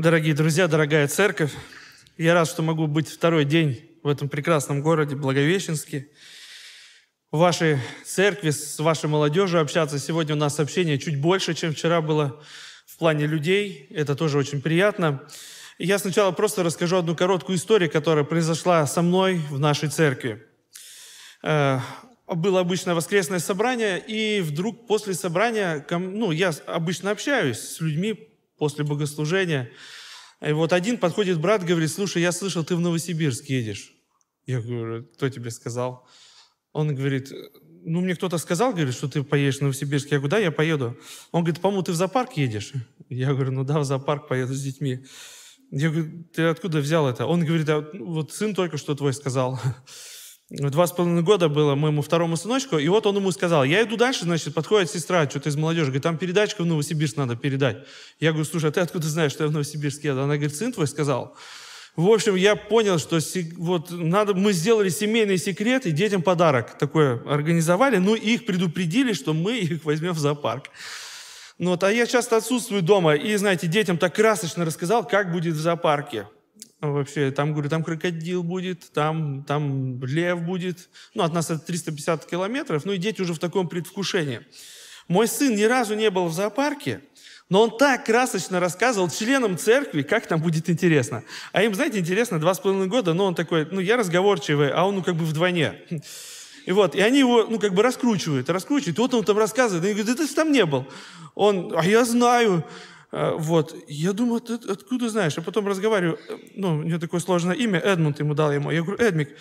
Дорогие друзья, дорогая церковь, я рад, что могу быть второй день в этом прекрасном городе Благовещенске. В вашей церкви, с вашей молодежью общаться. Сегодня у нас общение чуть больше, чем вчера было в плане людей. Это тоже очень приятно. Я сначала просто расскажу одну короткую историю, которая произошла со мной в нашей церкви. Э, было обычное воскресное собрание, и вдруг после собрания, ну, я обычно общаюсь с людьми после богослужения, и вот один подходит брат, говорит, слушай, я слышал, ты в Новосибирск едешь. Я говорю, кто тебе сказал? Он говорит, ну, мне кто-то сказал, говорит, что ты поедешь в Новосибирск. Я говорю, да, я поеду. Он говорит, по-моему, ты в зоопарк едешь? Я говорю, ну да, в зоопарк поеду с детьми. Я говорю, ты откуда взял это? Он говорит, а вот сын только что твой сказал. Ну, два с половиной года было моему второму сыночку, и вот он ему сказал, я иду дальше, значит, подходит сестра, что-то из молодежи, говорит, там передачка в Новосибирск надо передать. Я говорю, слушай, а ты откуда знаешь, что я в Новосибирске?". еду? Она говорит, сын твой сказал. В общем, я понял, что вот надо, мы сделали семейный секрет и детям подарок такое организовали, ну их предупредили, что мы их возьмем в зоопарк. Ну вот, а я часто отсутствую дома, и, знаете, детям так красочно рассказал, как будет в зоопарке вообще. Там, говорю, там крокодил будет, там, там лев будет. Ну, от нас это 350 километров, ну и дети уже в таком предвкушении. Мой сын ни разу не был в зоопарке, но он так красочно рассказывал членам церкви, как там будет интересно. А им, знаете, интересно, два с половиной года, но он такой, ну, я разговорчивый, а он, ну, как бы вдвойне. И вот, и они его, ну, как бы раскручивают, раскручивают. И вот он там рассказывает, и говорит, да ты там не был. Он, а я знаю. А, вот. Я думаю, ты откуда знаешь? Я потом разговариваю, э, ну, у него такое сложное имя, Эдмунд ему дал ему. Я говорю, Эдмик,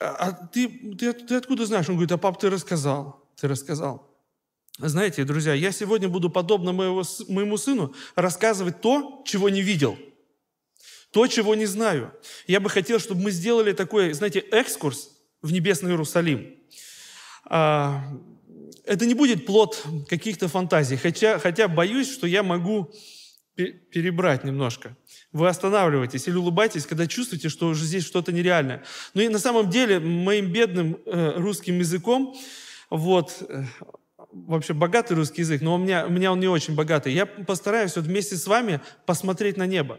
а, а ты, ты, ты откуда знаешь? Он говорит, а пап, ты рассказал. Ты рассказал. Знаете, друзья, я сегодня буду подобно моего, моему сыну рассказывать то, чего не видел, то, чего не знаю. Я бы хотел, чтобы мы сделали такой, знаете, экскурс в небесный Иерусалим. А, это не будет плод каких-то фантазий, хотя, хотя боюсь, что я могу перебрать немножко. Вы останавливаетесь или улыбаетесь, когда чувствуете, что уже здесь что-то нереальное. Ну и на самом деле моим бедным э, русским языком, вот, э, вообще богатый русский язык, но у меня, у меня он не очень богатый, я постараюсь вот вместе с вами посмотреть на небо.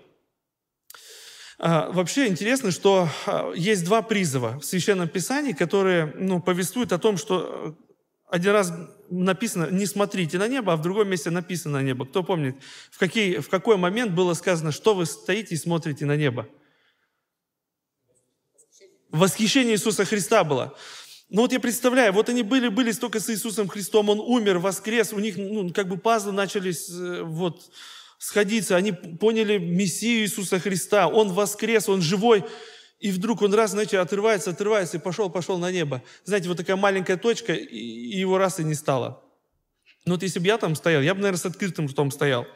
А, вообще интересно, что а, есть два призыва в Священном Писании, которые ну, повествуют о том, что э, один раз написано «не смотрите на небо», а в другом месте написано на небо. Кто помнит, в, какие, в какой момент было сказано, что вы стоите и смотрите на небо? Восхищение Иисуса Христа было. Но ну вот я представляю, вот они были, были столько с Иисусом Христом, Он умер, воскрес, у них ну, как бы пазлы начались вот сходиться, они поняли Мессию Иисуса Христа, Он воскрес, Он живой, и вдруг он раз, знаете, отрывается, отрывается и пошел, пошел на небо. Знаете, вот такая маленькая точка, и его раз и не стало. Но ну вот если бы я там стоял, я бы, наверное, с открытым ртом стоял.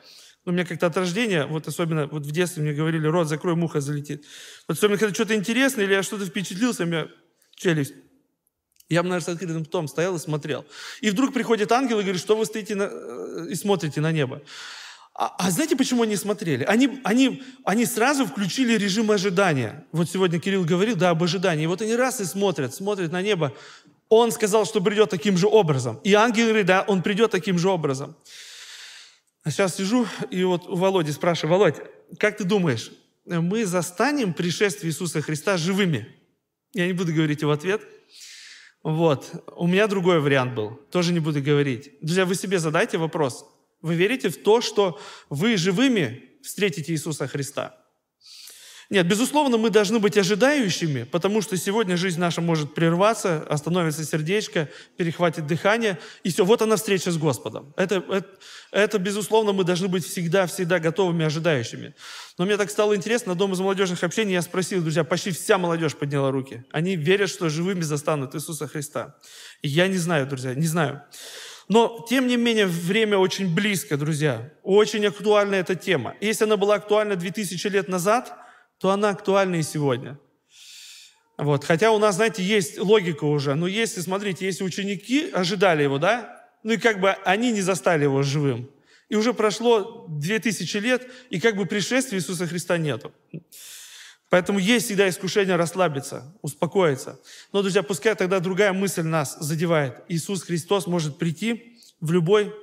Но у меня как-то от рождения, вот особенно вот в детстве мне говорили, рот закрой, муха залетит. Вот особенно, когда что-то интересное или я что-то впечатлился, у меня челюсть. Я бы, наверное, с открытым ртом стоял и смотрел. И вдруг приходит ангел и говорит, что вы стоите на... Э, и смотрите на небо. А, а знаете, почему они смотрели? Они, они, они сразу включили режим ожидания. Вот сегодня Кирилл говорил, да, об ожидании. И вот они раз и смотрят, смотрят на небо. Он сказал, что придет таким же образом. И ангел говорит, да, он придет таким же образом. А сейчас сижу и вот у Володи спрашиваю, Володь, как ты думаешь, мы застанем пришествие Иисуса Христа живыми? Я не буду говорить его ответ. Вот. У меня другой вариант был. Тоже не буду говорить. Друзья, вы себе задайте вопрос. Вы верите в то, что вы живыми встретите Иисуса Христа? Нет, безусловно, мы должны быть ожидающими, потому что сегодня жизнь наша может прерваться, остановится сердечко, перехватит дыхание, и все, вот она встреча с Господом. Это, это, это безусловно, мы должны быть всегда-всегда готовыми, ожидающими. Но мне так стало интересно, на Дом из молодежных общений я спросил, друзья, почти вся молодежь подняла руки. Они верят, что живыми застанут Иисуса Христа. И я не знаю, друзья, не знаю. Но, тем не менее, время очень близко, друзья. Очень актуальна эта тема. Если она была актуальна 2000 лет назад, то она актуальна и сегодня. Вот. Хотя у нас, знаете, есть логика уже. Но если, смотрите, если ученики ожидали его, да, ну и как бы они не застали его живым. И уже прошло 2000 лет, и как бы пришествия Иисуса Христа нету. Поэтому есть всегда искушение расслабиться, успокоиться. Но, друзья, пускай тогда другая мысль нас задевает. Иисус Христос может прийти в любой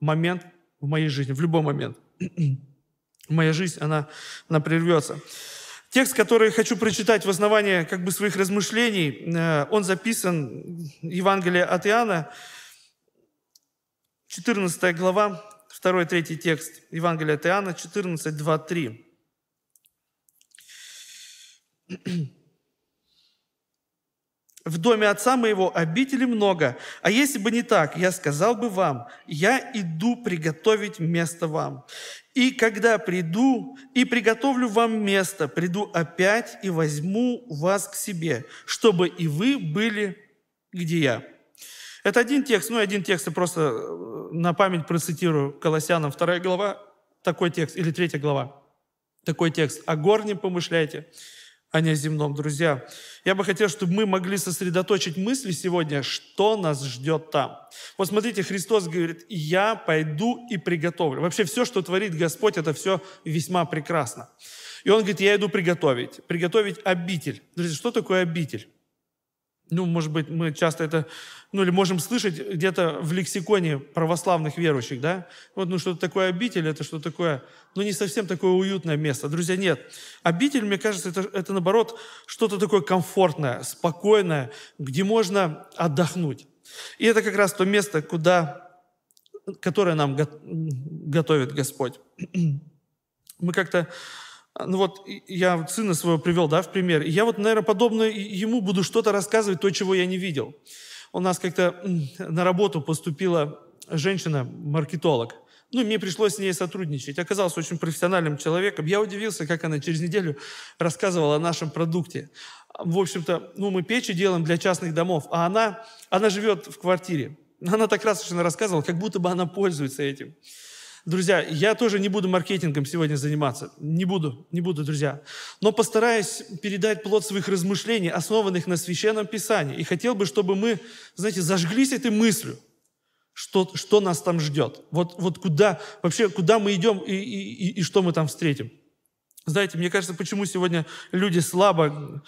момент в моей жизни, в любой момент. Моя жизнь, она, она прервется. Текст, который хочу прочитать в основании как бы своих размышлений, э, он записан Евангелие от Иоанна, 14 глава, 2-3 текст Евангелия от Иоанна, 14, 2, 3. В доме отца моего обители много, а если бы не так, я сказал бы вам, я иду приготовить место вам. И когда приду и приготовлю вам место, приду опять и возьму вас к себе, чтобы и вы были, где я». Это один текст, ну один текст, я просто э, на память процитирую Колоссянам, вторая глава, такой текст, или третья глава, такой текст. «О горне помышляйте, а не о земном. Друзья, я бы хотел, чтобы мы могли сосредоточить мысли сегодня, что нас ждет там. Вот смотрите, Христос говорит, я пойду и приготовлю. Вообще все, что творит Господь, это все весьма прекрасно. И он говорит, я иду приготовить, приготовить обитель. Друзья, что такое обитель? ну, может быть, мы часто это, ну, или можем слышать где-то в лексиконе православных верующих, да? Вот, ну, что такое обитель, это что такое, ну, не совсем такое уютное место. Друзья, нет. Обитель, мне кажется, это, это наоборот, что-то такое комфортное, спокойное, где можно отдохнуть. И это как раз то место, куда, которое нам готовит Господь. Мы как-то а, ну вот, я сына своего привел, да, в пример. я вот, наверное, подобно ему буду что-то рассказывать, то, чего я не видел. У нас как-то на работу поступила женщина-маркетолог. Ну, мне пришлось с ней сотрудничать. Оказалась очень профессиональным человеком. Я удивился, как она через неделю рассказывала о нашем продукте. В общем-то, ну, мы печи делаем для частных домов, а она, она живет в квартире. Она так красочно рассказывала, как будто бы она пользуется этим. Друзья, я тоже не буду маркетингом сегодня заниматься. Не буду, не буду, друзья. Но постараюсь передать плод своих размышлений, основанных на Священном Писании. И хотел бы, чтобы мы, знаете, зажглись этой мыслью, что, что нас там ждет. Вот, вот куда, вообще, куда мы идем и, и, и, и что мы там встретим. Знаете, мне кажется, почему сегодня люди слабо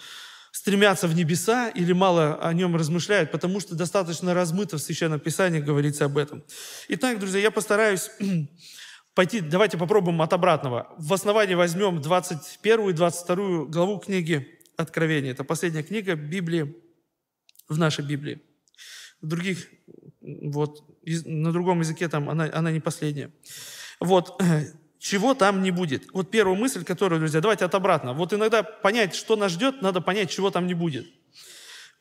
стремятся в небеса или мало о нем размышляют, потому что достаточно размыто в Священном Писании говорится об этом. Итак, друзья, я постараюсь пойти, давайте попробуем от обратного. В основании возьмем 21 и 22 главу книги Откровения. Это последняя книга Библии, в нашей Библии. В других, вот, на другом языке там она, она не последняя. Вот, чего там не будет. Вот первая мысль, которую, друзья, давайте от обратно. Вот иногда понять, что нас ждет, надо понять, чего там не будет.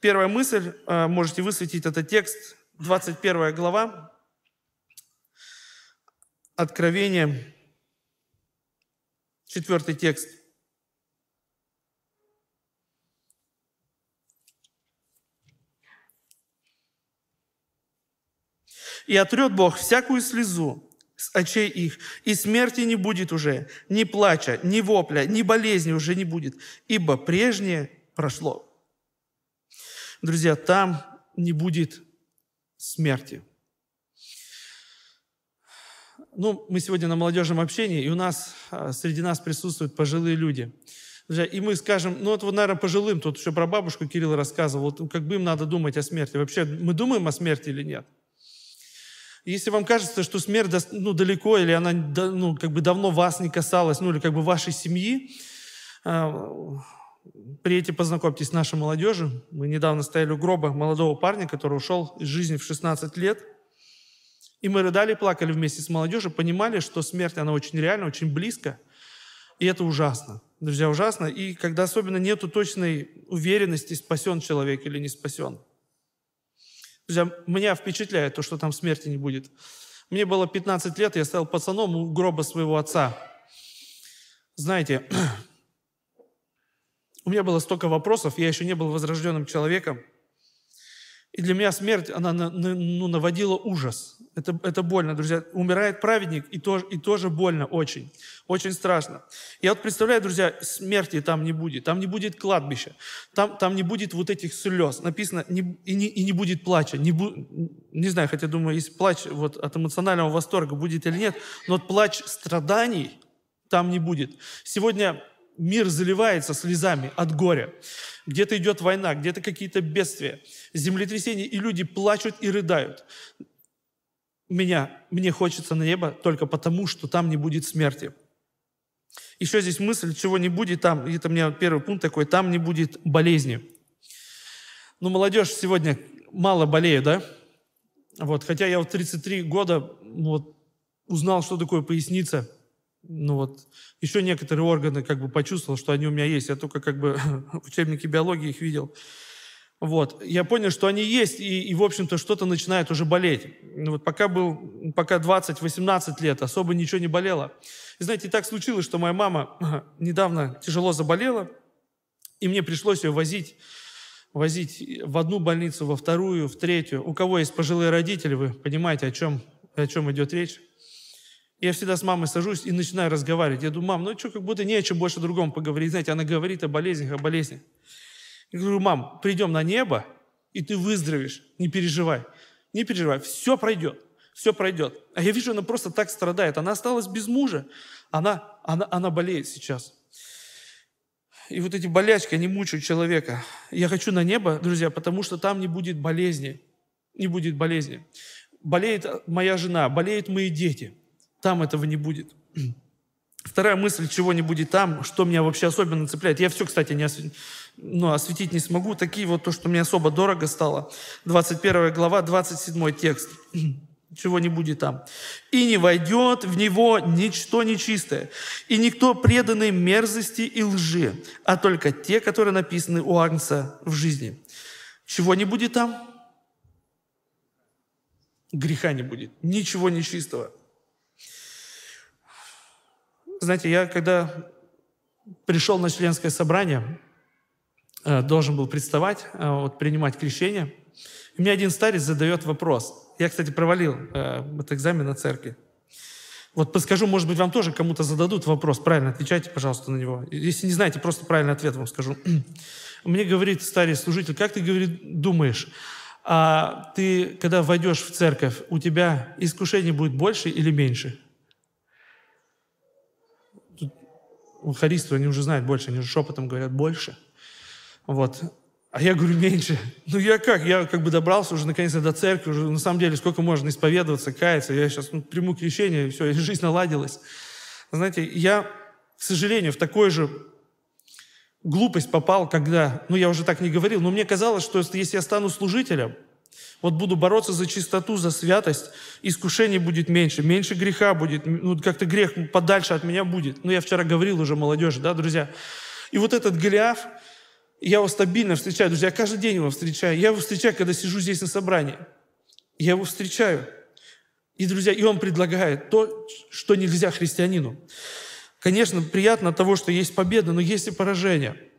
Первая мысль, э, можете высветить этот текст, 21 глава, Откровение, четвертый текст. «И отрет Бог всякую слезу, с очей их, и смерти не будет уже, ни плача, ни вопля, ни болезни уже не будет, ибо прежнее прошло. Друзья, там не будет смерти. Ну, мы сегодня на молодежном общении, и у нас, а, среди нас присутствуют пожилые люди. Друзья, и мы скажем, ну это вот, наверное, пожилым, тут еще про бабушку Кирилл рассказывал, вот, как бы им надо думать о смерти. Вообще, мы думаем о смерти или нет? Если вам кажется, что смерть ну, далеко, или она ну, как бы давно вас не касалась, ну или как бы вашей семьи, э, приедьте, познакомьтесь с нашей молодежью. Мы недавно стояли у гроба молодого парня, который ушел из жизни в 16 лет. И мы рыдали, плакали вместе с молодежью, понимали, что смерть, она очень реальна, очень близко. И это ужасно. Друзья, ужасно. И когда особенно нету точной уверенности, спасен человек или не спасен – Друзья, меня впечатляет то, что там смерти не будет. Мне было 15 лет, я стоял пацаном у гроба своего отца. Знаете, у меня было столько вопросов, я еще не был возрожденным человеком. И для меня смерть, она ну, наводила ужас. Это, это больно, друзья. Умирает праведник, и, тоже и тоже больно очень. Очень страшно. Я вот представляю, друзья, смерти там не будет. Там не будет кладбища. Там, там не будет вот этих слез. Написано, не, и, не, и не будет плача. Не, бу, не знаю, хотя думаю, если плач вот, от эмоционального восторга будет или нет, но плач страданий там не будет. Сегодня мир заливается слезами от горя. Где-то идет война, где-то какие-то бедствия, землетрясения, и люди плачут и рыдают меня, мне хочется на небо только потому, что там не будет смерти. Еще здесь мысль, чего не будет там, это у меня первый пункт такой, там не будет болезни. Ну, молодежь сегодня мало болеет, да? Вот, хотя я в 33 года ну, вот, узнал, что такое поясница. Ну вот, еще некоторые органы как бы почувствовал, что они у меня есть. Я только как бы в учебнике биологии их видел. Вот. Я понял, что они есть, и, и в общем-то, что-то начинает уже болеть. Ну вот пока был, пока 20-18 лет, особо ничего не болело. И знаете, так случилось, что моя мама недавно тяжело заболела, и мне пришлось ее возить возить в одну больницу, во вторую, в третью. У кого есть пожилые родители, вы понимаете, о чем, о чем идет речь. Я всегда с мамой сажусь и начинаю разговаривать. Я думаю, мам, ну что, как будто не о чем больше другом поговорить. Знаете, она говорит о болезнях, о болезнях. Я говорю, мам, придем на небо, и ты выздоровеешь, не переживай. Не переживай, все пройдет, все пройдет. А я вижу, она просто так страдает. Она осталась без мужа, она, она, она болеет сейчас. И вот эти болячки, они мучают человека. Я хочу на небо, друзья, потому что там не будет болезни. Не будет болезни. Болеет моя жена, болеют мои дети. Там этого не будет. Вторая мысль, чего не будет там, что меня вообще особенно цепляет. Я все, кстати, не осв... ну, осветить не смогу. Такие вот то, что мне особо дорого стало. 21 глава, 27 текст. Чего не будет там. «И не войдет в него ничто нечистое, и никто преданный мерзости и лжи, а только те, которые написаны у Агнца в жизни». Чего не будет там? Греха не будет. Ничего нечистого знаете, я когда пришел на членское собрание, э, должен был представать, э, вот, принимать крещение, и мне один старец задает вопрос. Я, кстати, провалил э, этот экзамен на церкви. Вот подскажу, может быть, вам тоже кому-то зададут вопрос. Правильно отвечайте, пожалуйста, на него. Если не знаете, просто правильный ответ вам скажу. Мне говорит старый служитель, как ты, говорит, думаешь, а ты, когда войдешь в церковь, у тебя искушений будет больше или меньше? лоходисты, они уже знают больше, они уже шепотом говорят больше. Вот. А я говорю, меньше. Ну я как? Я как бы добрался уже наконец-то до церкви, уже на самом деле сколько можно исповедоваться, каяться. Я сейчас ну, приму крещение, и все, и жизнь наладилась. Знаете, я, к сожалению, в такой же глупость попал, когда, ну я уже так не говорил, но мне казалось, что если я стану служителем, вот буду бороться за чистоту, за святость, искушений будет меньше, меньше греха будет, ну, как-то грех подальше от меня будет. Ну, я вчера говорил уже молодежи, да, друзья. И вот этот Голиаф, я его стабильно встречаю, друзья, я каждый день его встречаю. Я его встречаю, когда сижу здесь на собрании. Я его встречаю. И, друзья, и он предлагает то, что нельзя христианину. Конечно, приятно от того, что есть победа, но есть и поражение –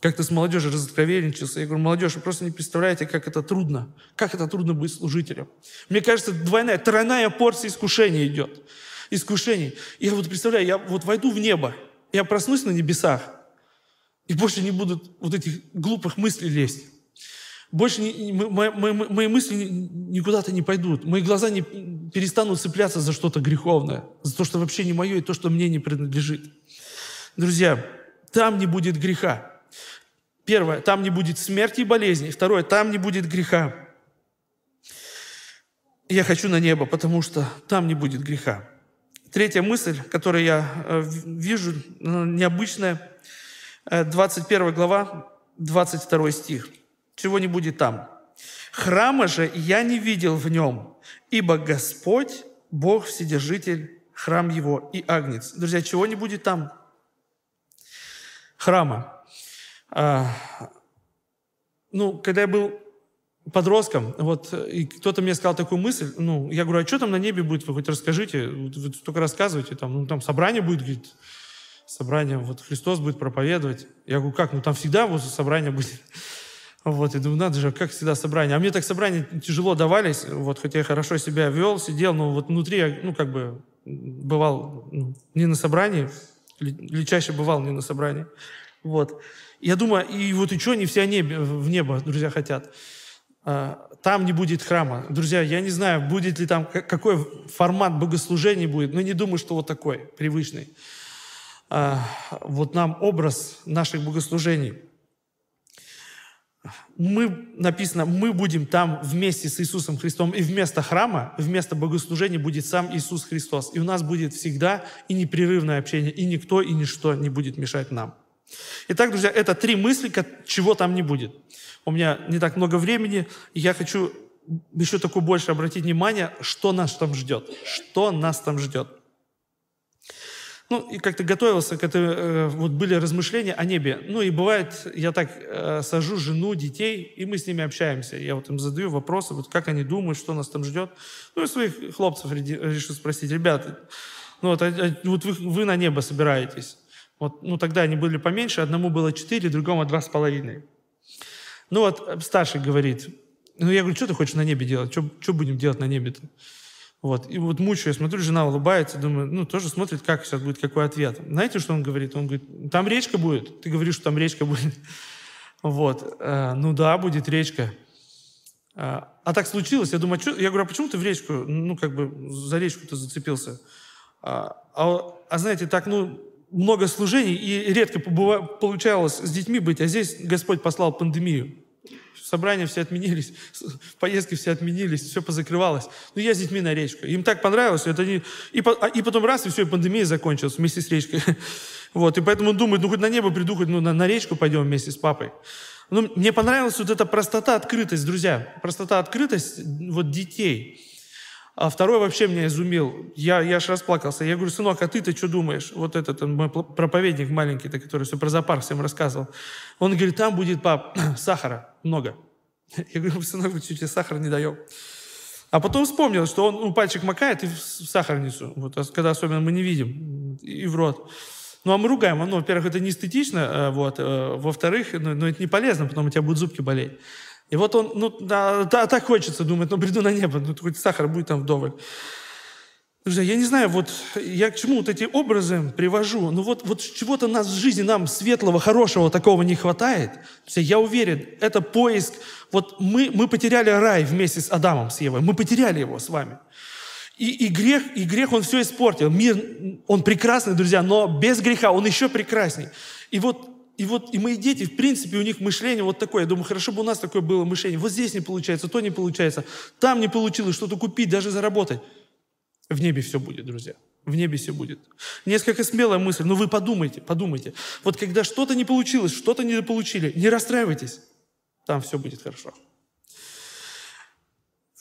как-то с молодежью разоткровенничался. Я говорю, молодежь, вы просто не представляете, как это трудно. Как это трудно быть служителем. Мне кажется, двойная, тройная порция искушений идет. Искушений. Я вот представляю, я вот войду в небо, я проснусь на небесах, и больше не будут вот этих глупых мыслей лезть. Больше не, мои, мои, мои мысли никуда-то не пойдут. Мои глаза не перестанут цепляться за что-то греховное, за то, что вообще не мое и то, что мне не принадлежит. Друзья, там не будет греха. Первое, там не будет смерти и болезней. Второе, там не будет греха. Я хочу на небо, потому что там не будет греха. Третья мысль, которую я э, вижу, необычная, 21 э, глава, 22 стих. Чего не будет там? «Храма же я не видел в нем, ибо Господь, Бог Вседержитель, храм его и агнец». Друзья, чего не будет там? Храма. А, ну, когда я был подростком, вот, и кто-то мне сказал такую мысль, ну, я говорю, а что там на небе будет, вы хоть расскажите, вы только рассказывайте, там, ну, там собрание будет, говорит, собрание, вот Христос будет проповедовать. Я говорю, как, ну там всегда вот собрание будет. Вот, и думаю, надо же, а как всегда собрание. А мне так собрания тяжело давались, вот, хотя я хорошо себя вел, сидел, но вот внутри я, ну, как бы, бывал ну, не на собрании, или чаще бывал не на собрании. Вот. Я думаю, и вот и что они все в небо, друзья, хотят? А, там не будет храма. Друзья, я не знаю, будет ли там, какой формат богослужений будет, но не думаю, что вот такой, привычный. А, вот нам образ наших богослужений. Мы, написано, мы будем там вместе с Иисусом Христом, и вместо храма, вместо богослужения будет сам Иисус Христос. И у нас будет всегда и непрерывное общение, и никто, и ничто не будет мешать нам. Итак, друзья, это три мысли, чего там не будет. У меня не так много времени, и я хочу еще такую больше обратить внимание, что нас там ждет. Что нас там ждет. Ну, и как-то готовился к этой, э, вот были размышления о небе. Ну, и бывает, я так э, сажу жену, детей, и мы с ними общаемся. Я вот им задаю вопросы, вот как они думают, что нас там ждет. Ну, и своих хлопцев решил спросить, ребята, ну, вот, а, а вот вы, вы на небо собираетесь. Вот, ну, тогда они были поменьше, одному было 4, другому 2,5. Ну вот э, старший говорит, ну я говорю, что ты хочешь на небе делать? Что, что будем делать на небе-то? Вот. И вот мучаю, смотрю, жена улыбается, думаю, ну, тоже смотрит, как сейчас будет, какой ответ. Знаете, что он говорит? Он говорит, «Ну, там речка будет. Ты говоришь, что там речка будет. Вот. Э, ну да, будет речка. Э, а так случилось. Я думаю, «А что? я говорю, а почему ты в речку, ну, как бы за речку-то зацепился? А, а, а знаете, так, ну, много служений, и редко получалось с детьми быть, а здесь Господь послал пандемию. Собрания все отменились, поездки все отменились, все позакрывалось. Ну, я с детьми на речку. Им так понравилось, это не... и, а, и потом раз, и все, и пандемия закончилась вместе с речкой. Вот, и поэтому он думает, ну, хоть на небо приду, хоть ну, на, на речку пойдем вместе с папой. Ну, мне понравилась вот эта простота, открытость, друзья. Простота, открытость вот детей. А второй вообще меня изумил. Я, я аж расплакался. Я говорю, сынок, а ты-то что думаешь? Вот этот он, мой проповедник маленький, который все про зоопарк всем рассказывал. Он говорит, там будет, пап, сахара много. Я говорю, сынок, вы чуть сахара не даем. А потом вспомнил, что он ну, пальчик макает и в сахарницу, вот, когда особенно мы не видим, и в рот. Ну, а мы ругаем, ну, во-первых, это не эстетично, э, вот, э, во-вторых, ну, ну, это не полезно, потом у тебя будут зубки болеть. И вот он, ну, да, да, так хочется думать, ну, приду на небо, ну, хоть сахар будет там вдоволь. Друзья, я не знаю, вот я к чему вот эти образы привожу, но ну, вот, вот чего-то нас в жизни, нам светлого, хорошего такого не хватает. Друзья, я уверен, это поиск, вот мы, мы потеряли рай вместе с Адамом, с Евой, мы потеряли его с вами. И, и грех, и грех, он все испортил. Мир, он прекрасный, друзья, но без греха он еще прекрасней. И вот и вот и мои дети, в принципе, у них мышление вот такое. Я думаю, хорошо бы у нас такое было мышление. Вот здесь не получается, то не получается, там не получилось что-то купить, даже заработать. В небе все будет, друзья. В небе все будет. Несколько смелая мысль, но вы подумайте, подумайте. Вот когда что-то не получилось, что-то не получили, не расстраивайтесь. Там все будет хорошо.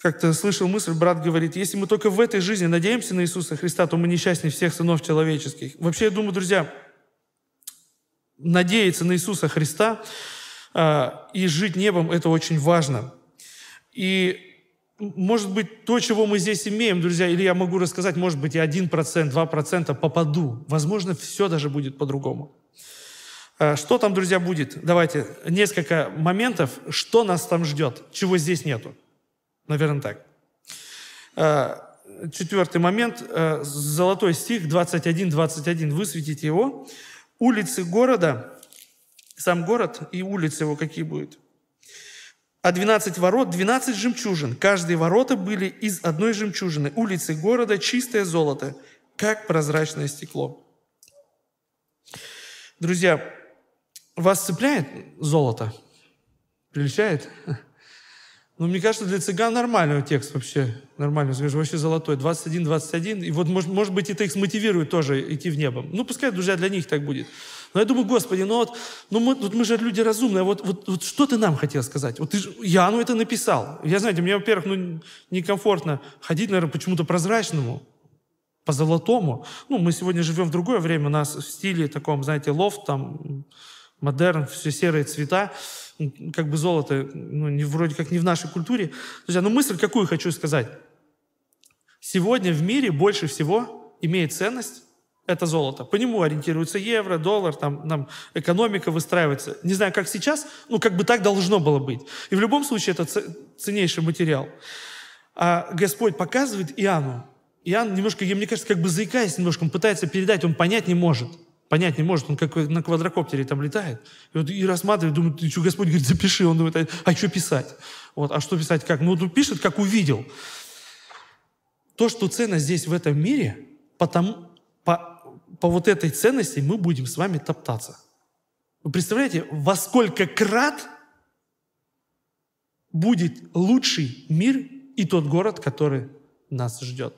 Как-то слышал мысль, брат говорит, если мы только в этой жизни надеемся на Иисуса Христа, то мы несчастнее всех сынов человеческих. Вообще, я думаю, друзья, надеяться на Иисуса Христа э, и жить небом, это очень важно. И может быть, то, чего мы здесь имеем, друзья, или я могу рассказать, может быть, я 1%, 2% попаду. Возможно, все даже будет по-другому. А, что там, друзья, будет? Давайте несколько моментов, что нас там ждет, чего здесь нету. Наверное, так. А, Четвертый момент, золотой стих 21-21, высветите его улицы города, сам город и улицы его какие будут. А 12 ворот, 12 жемчужин. Каждые ворота были из одной жемчужины. Улицы города чистое золото, как прозрачное стекло. Друзья, вас цепляет золото? Прельщает? Ну, мне кажется, для цыган нормальный текст вообще. Нормальный, скажу, вообще золотой. 21, 21. И вот, может, может быть, это их смотивирует тоже идти в небо. Ну, пускай, друзья, для них так будет. Но я думаю, Господи, ну вот, ну мы, вот мы же люди разумные, вот, вот, вот что ты нам хотел сказать? Вот ты же, я ну это написал. Я, знаете, мне, во-первых, ну, некомфортно ходить, наверное, почему-то прозрачному, по золотому. Ну, мы сегодня живем в другое время, у нас в стиле таком, знаете, лофт, там, модерн, все серые цвета как бы золото, ну, не, вроде как не в нашей культуре. Друзья, ну мысль какую хочу сказать. Сегодня в мире больше всего имеет ценность это золото. По нему ориентируется евро, доллар, там, там экономика выстраивается. Не знаю, как сейчас, ну как бы так должно было быть. И в любом случае это ценнейший материал. А Господь показывает Иоанну. Иоанн немножко, мне кажется, как бы заикаясь немножко, он пытается передать, он понять не может – понять не может, он как на квадрокоптере там летает, и, вот, и рассматривает, думает, что Господь говорит, запиши, он думает, а, а что писать? Вот, а что писать как? Ну, тут пишет, как увидел. То, что ценно здесь в этом мире, потому, по, по вот этой ценности мы будем с вами топтаться. Вы представляете, во сколько крат будет лучший мир и тот город, который нас ждет.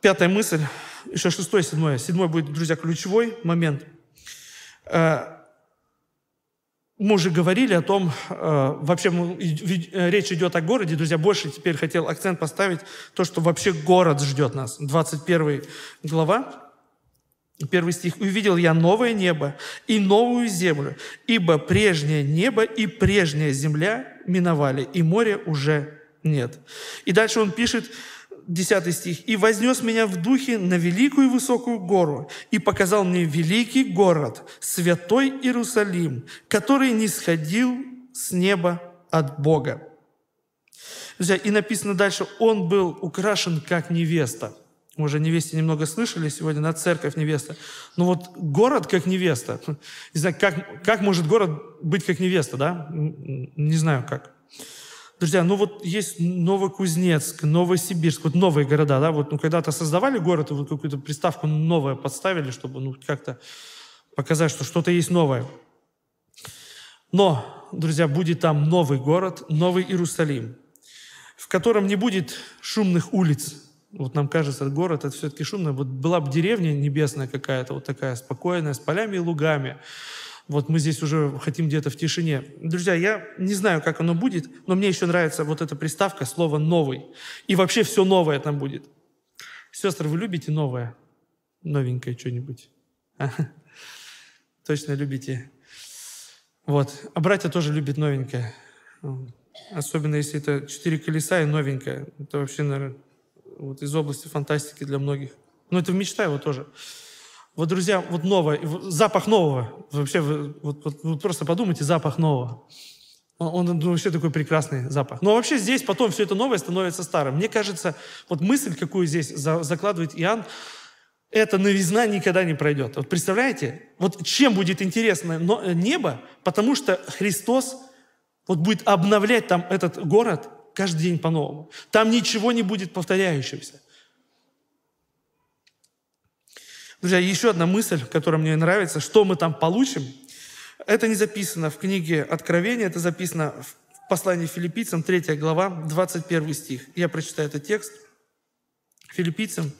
Пятая мысль еще шестое, седьмое. Седьмой будет, друзья, ключевой момент. Э, мы уже говорили о том, э, вообще э, речь идет о городе. Друзья, больше теперь хотел акцент поставить, то, что вообще город ждет нас. 21 глава. Первый стих. «Увидел я новое небо и новую землю, ибо прежнее небо и прежняя земля миновали, и моря уже нет». И дальше он пишет, 10 стих, «И вознес меня в духе на великую и высокую гору, и показал мне великий город, святой Иерусалим, который не сходил с неба от Бога». Друзья, и написано дальше, «Он был украшен, как невеста». Мы уже невесте немного слышали сегодня, на церковь невеста. Но вот город как невеста. Не знаю, как, как может город быть как невеста, да? Не знаю как. Друзья, ну вот есть Новокузнецк, Новосибирск, вот новые города, да, вот ну, когда-то создавали город, и вот какую-то приставку новое подставили, чтобы ну, как-то показать, что что-то есть новое. Но, друзья, будет там новый город, новый Иерусалим, в котором не будет шумных улиц. Вот нам кажется, город это все-таки шумный, Вот была бы деревня небесная какая-то, вот такая спокойная, с полями и лугами, вот мы здесь уже хотим где-то в тишине. Друзья, я не знаю, как оно будет, но мне еще нравится вот эта приставка, слово «новый». И вообще все новое там будет. Сестры, вы любите новое? Новенькое что-нибудь? Точно любите. Вот. А братья тоже любят новенькое. Особенно если это четыре колеса и новенькое. Это вообще, наверное, вот из области фантастики для многих. Но это мечта его тоже. Вот, друзья, вот новое, запах нового. Вообще, вот, вот, вот просто подумайте, запах нового. Он, он ну, вообще такой прекрасный запах. Но вообще здесь потом все это новое становится старым. Мне кажется, вот мысль, какую здесь за, закладывает Иоанн, эта новизна никогда не пройдет. Вот представляете, вот чем будет интересно но, э, небо, потому что Христос вот будет обновлять там этот город каждый день по-новому. Там ничего не будет повторяющегося. Друзья, еще одна мысль, которая мне нравится, что мы там получим, это не записано в книге Откровения, это записано в послании филиппийцам, 3 глава, 21 стих. Я прочитаю этот текст. Филиппийцам,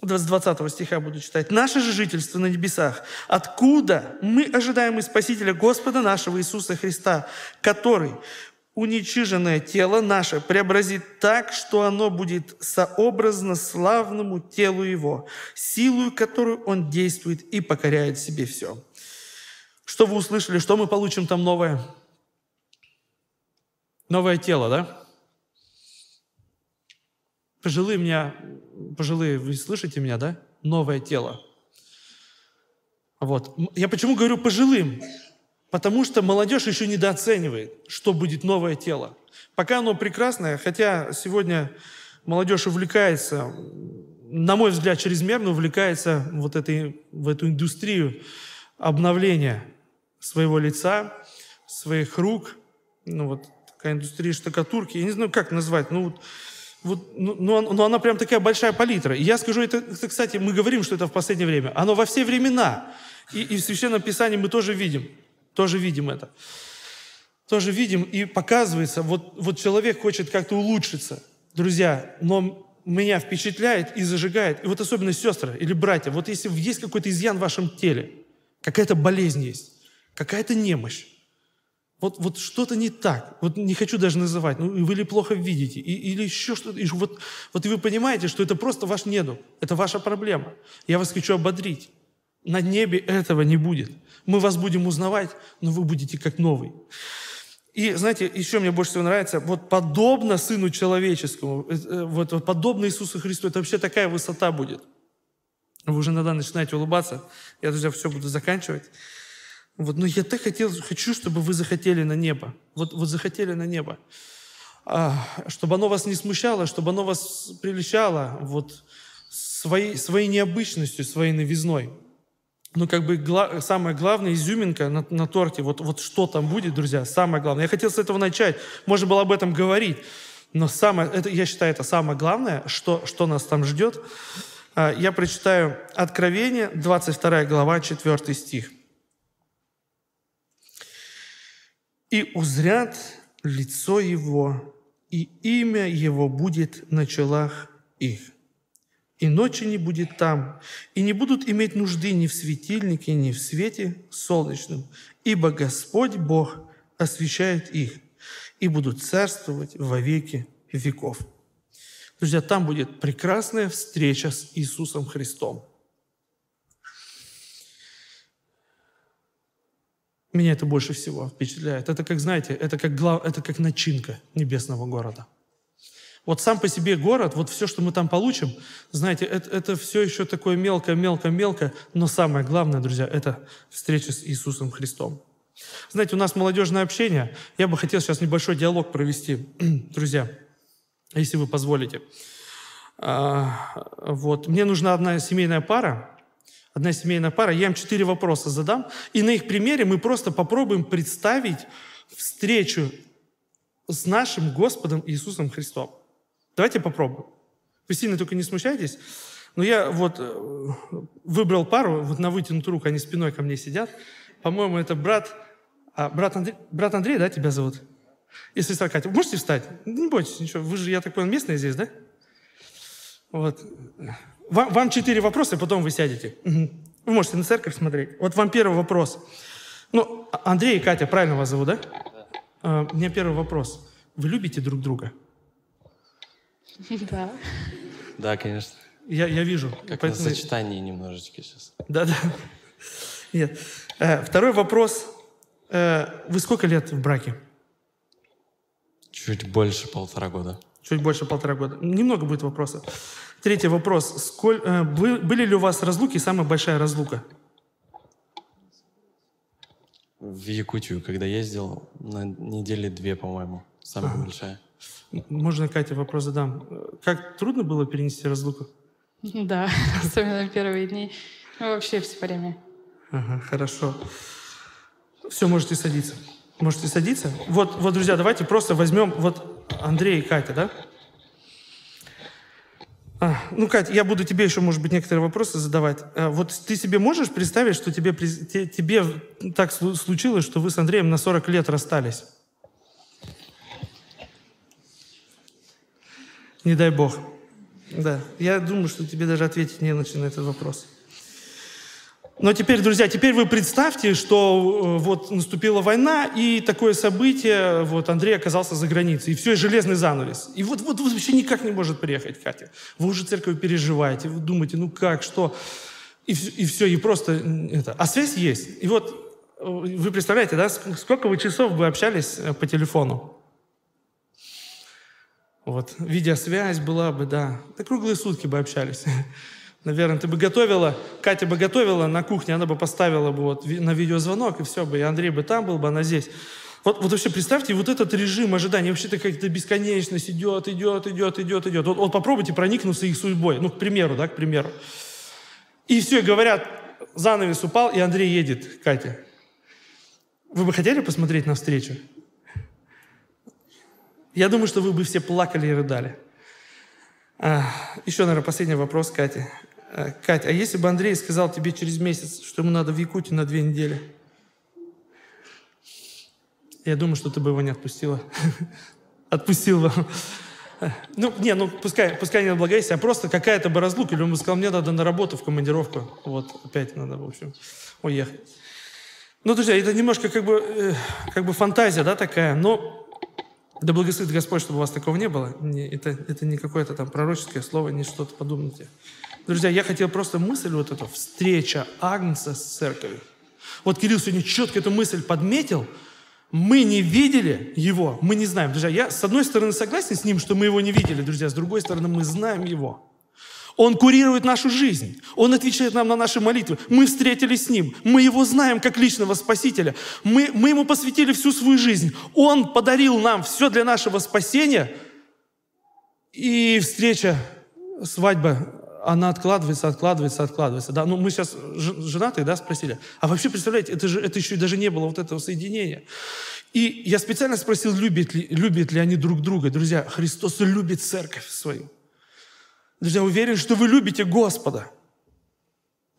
с 20 стиха буду читать. «Наше же жительство на небесах, откуда мы ожидаем и Спасителя Господа нашего Иисуса Христа, который, уничиженное тело наше преобразит так, что оно будет сообразно славному телу Его, силою которую Он действует и покоряет себе все». Что вы услышали? Что мы получим там новое? Новое тело, да? Пожилые меня, пожилые, вы слышите меня, да? Новое тело. Вот. Я почему говорю пожилым? Потому что молодежь еще недооценивает, что будет новое тело. Пока оно прекрасное, хотя сегодня молодежь увлекается, на мой взгляд, чрезмерно увлекается вот этой, в эту индустрию обновления своего лица, своих рук. Ну вот такая индустрия штукатурки. Я не знаю, как назвать. Ну вот вот, ну, ну, ну, она прям такая большая палитра. И я скажу, это, это, кстати, мы говорим, что это в последнее время. Оно во все времена. И, и в Священном Писании мы тоже видим. Тоже видим это. Тоже видим и показывается, вот, вот человек хочет как-то улучшиться, друзья, но меня впечатляет и зажигает. И вот особенно сестры или братья, вот если есть какой-то изъян в вашем теле, какая-то болезнь есть, какая-то немощь, вот, вот что-то не так, вот не хочу даже называть, ну, вы ли плохо видите, и, или еще что-то, и вот, вот и вы понимаете, что это просто ваш недуг, это ваша проблема. Я вас хочу ободрить. На небе этого не будет. Мы вас будем узнавать, но вы будете как новый. И знаете, еще мне больше всего нравится, вот подобно Сыну Человеческому, э, э, вот, вот подобно Иисусу Христу, это вообще такая высота будет. Вы уже иногда начинаете улыбаться. Я, друзья, все буду заканчивать. Вот, но я так хотел, хочу, чтобы вы захотели на небо. Вот, вот захотели на небо. А, чтобы оно вас не смущало, чтобы оно вас приличало вот, своей, своей необычностью, своей новизной ну, как бы гла- самое главное, изюминка на, на торте, вот, вот что там будет, друзья, самое главное. Я хотел с этого начать, можно было об этом говорить, но самое, это, я считаю, это самое главное, что, что нас там ждет. А, я прочитаю Откровение, 22 глава, 4 стих. «И узрят лицо его, и имя его будет на челах их» и ночи не будет там, и не будут иметь нужды ни в светильнике, ни в свете солнечном, ибо Господь Бог освещает их, и будут царствовать во веки веков». Друзья, там будет прекрасная встреча с Иисусом Христом. Меня это больше всего впечатляет. Это как, знаете, это как, глав... это как начинка небесного города – вот сам по себе город, вот все, что мы там получим, знаете, это, это все еще такое мелко-мелко-мелко, но самое главное, друзья, это встреча с Иисусом Христом. Знаете, у нас молодежное общение. Я бы хотел сейчас небольшой диалог провести, друзья, если вы позволите. А, вот. Мне нужна одна семейная пара, одна семейная пара, я им четыре вопроса задам, и на их примере мы просто попробуем представить встречу с нашим Господом Иисусом Христом. Давайте попробуем. Вы сильно только не смущайтесь. Но ну, я вот э, выбрал пару, вот на вытянутую руку они спиной ко мне сидят. По-моему, это брат, а, брат, Андрей, брат Андрей, да, тебя зовут? Если сестра Можете встать? Не бойтесь, ничего. Вы же, я так понял, местные здесь, да? Вот. Вам, вам четыре вопроса, и потом вы сядете. Вы можете на церковь смотреть. Вот вам первый вопрос. Ну, Андрей и Катя, правильно вас зовут, да? да. А, у меня первый вопрос. Вы любите друг друга? Да. Да, конечно. Я, я вижу. Как Поэтому... на сочетании немножечко сейчас. Да-да. Нет. Э, второй вопрос. Э, вы сколько лет в браке? Чуть больше полтора года. Чуть больше полтора года. Немного будет вопросов. Третий вопрос. Сколь, э, были ли у вас разлуки самая большая разлука? В Якутию, когда ездил, на неделе две, по-моему, самая ага. большая. Можно, Катя, вопрос задам. Как трудно было перенести разлуку? Да, особенно первые дни. Ну, вообще все время. Ага, хорошо. Все, можете садиться. Можете садиться. Вот, вот, друзья, давайте просто возьмем вот Андрей и Катя, да? А, ну, Катя, я буду тебе еще, может быть, некоторые вопросы задавать. А, вот ты себе можешь представить, что тебе, тебе так случилось, что вы с Андреем на 40 лет расстались? Не дай бог. Да, я думаю, что тебе даже ответить не на этот вопрос. Но теперь, друзья, теперь вы представьте, что э, вот наступила война, и такое событие, вот Андрей оказался за границей, и все, и железный занавес. И вот, вот, вот вообще никак не может приехать Катя. Вы уже церковь переживаете, вы думаете, ну как, что? И, и все, и просто это. А связь есть. И вот э, вы представляете, да, сколько вы часов бы общались э, по телефону? Вот, видеосвязь была бы, да. Да круглые сутки бы общались. Наверное, ты бы готовила, Катя бы готовила на кухне, она бы поставила бы вот на видеозвонок, и все бы, и Андрей бы там был бы, она здесь. Вот, вот вообще представьте, вот этот режим ожидания, вообще-то как-то бесконечность идет, идет, идет, идет, идет. Вот, вот попробуйте проникнуться их судьбой, ну, к примеру, да, к примеру. И все, говорят, занавес упал, и Андрей едет, Катя. Вы бы хотели посмотреть на встречу? Я думаю, что вы бы все плакали и рыдали. А, еще, наверное, последний вопрос, Катя. А, Катя, а если бы Андрей сказал тебе через месяц, что ему надо в Якутию на две недели? Я думаю, что ты бы его не отпустила. Отпустил бы. А, ну, не, ну, пускай, пускай не облагайся, а просто какая-то бы разлука. Или он бы сказал, мне надо на работу, в командировку. Вот, опять надо, в общем, уехать. Ну, друзья, это немножко как бы, э, как бы фантазия, да, такая, но да благословит Господь, чтобы у вас такого не было. Это, это не какое-то там пророческое слово, не что-то подумайте. Друзья, я хотел просто мысль вот эту, встреча Агнца с церковью. Вот Кирилл сегодня четко эту мысль подметил. Мы не видели его, мы не знаем. Друзья, я с одной стороны согласен с ним, что мы его не видели, друзья, с другой стороны мы знаем его. Он курирует нашу жизнь. Он отвечает нам на наши молитвы. Мы встретились с Ним. Мы Его знаем как личного Спасителя. Мы, мы Ему посвятили всю свою жизнь. Он подарил нам все для нашего спасения. И встреча, свадьба, она откладывается, откладывается, откладывается. Да, ну мы сейчас женатые, да, спросили. А вообще, представляете, это же это еще и даже не было вот этого соединения. И я специально спросил, любят ли, любят ли они друг друга. Друзья, Христос любит церковь свою. Друзья, уверен, что вы любите Господа.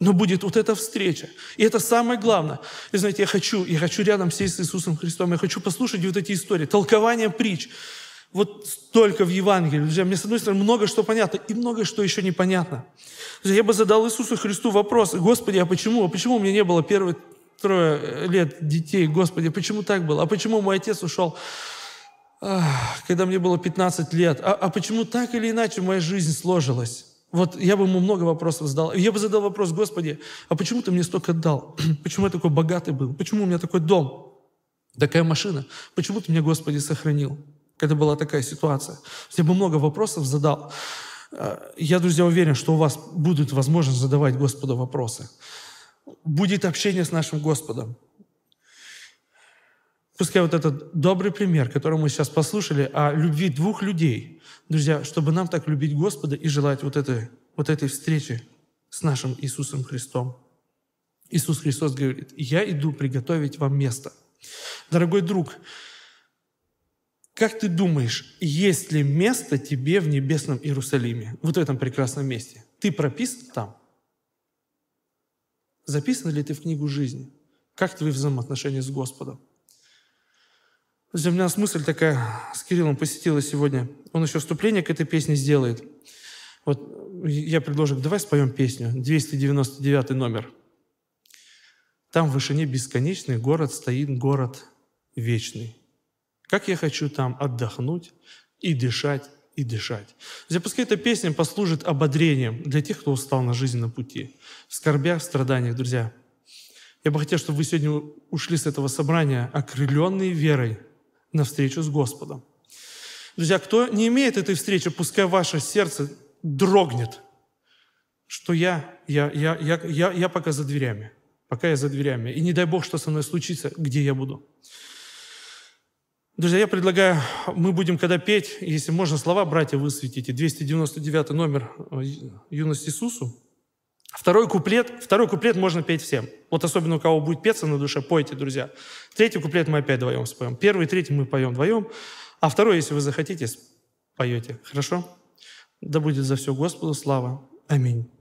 Но будет вот эта встреча. И это самое главное. Вы знаете, я хочу, я хочу рядом сесть с Иисусом Христом, я хочу послушать вот эти истории, толкование притч. Вот столько в Евангелии. Друзья, мне, с одной стороны, много что понятно, и много что еще непонятно. Друзья, я бы задал Иисусу Христу вопрос, Господи, а почему? А почему у меня не было первых трое лет детей? Господи, почему так было? А почему мой отец ушел? когда мне было 15 лет, а, а почему так или иначе моя жизнь сложилась? Вот я бы ему много вопросов задал. Я бы задал вопрос, Господи, а почему ты мне столько дал? Почему я такой богатый был? Почему у меня такой дом? Такая машина? Почему ты меня, Господи, сохранил? Когда была такая ситуация. Я бы много вопросов задал. А, я, друзья, уверен, что у вас будут возможность задавать Господу вопросы. Будет общение с нашим Господом. Пускай вот этот добрый пример, который мы сейчас послушали, о любви двух людей, друзья, чтобы нам так любить Господа и желать вот этой, вот этой встречи с нашим Иисусом Христом. Иисус Христос говорит, я иду приготовить вам место. Дорогой друг, как ты думаешь, есть ли место тебе в небесном Иерусалиме, вот в этом прекрасном месте? Ты прописан там? Записан ли ты в книгу жизни? Как твои взаимоотношения с Господом? Для меня мысль такая с Кириллом посетила сегодня. Он еще вступление к этой песне сделает. Вот я предложил, давай споем песню, 299 номер. Там в вышине бесконечный город стоит город вечный. Как я хочу там отдохнуть и дышать, и дышать. Друзья, пускай эта песня послужит ободрением для тех, кто устал на жизненном пути, в скорбях, в страданиях, друзья. Я бы хотел, чтобы вы сегодня ушли с этого собрания окрыленные верой – на встречу с Господом. Друзья, кто не имеет этой встречи, пускай ваше сердце дрогнет, что я, я, я, я, я, я пока за дверями, пока я за дверями. И не дай Бог, что со мной случится, где я буду. Друзья, я предлагаю, мы будем, когда петь, если можно, слова братья высветите, 299 номер э, «Юность Иисусу», Второй куплет, второй куплет можно петь всем. Вот особенно у кого будет петься на душе, пойте, друзья. Третий куплет мы опять вдвоем споем. Первый и третий мы поем вдвоем. А второй, если вы захотите, поете. Хорошо? Да будет за все Господу слава. Аминь.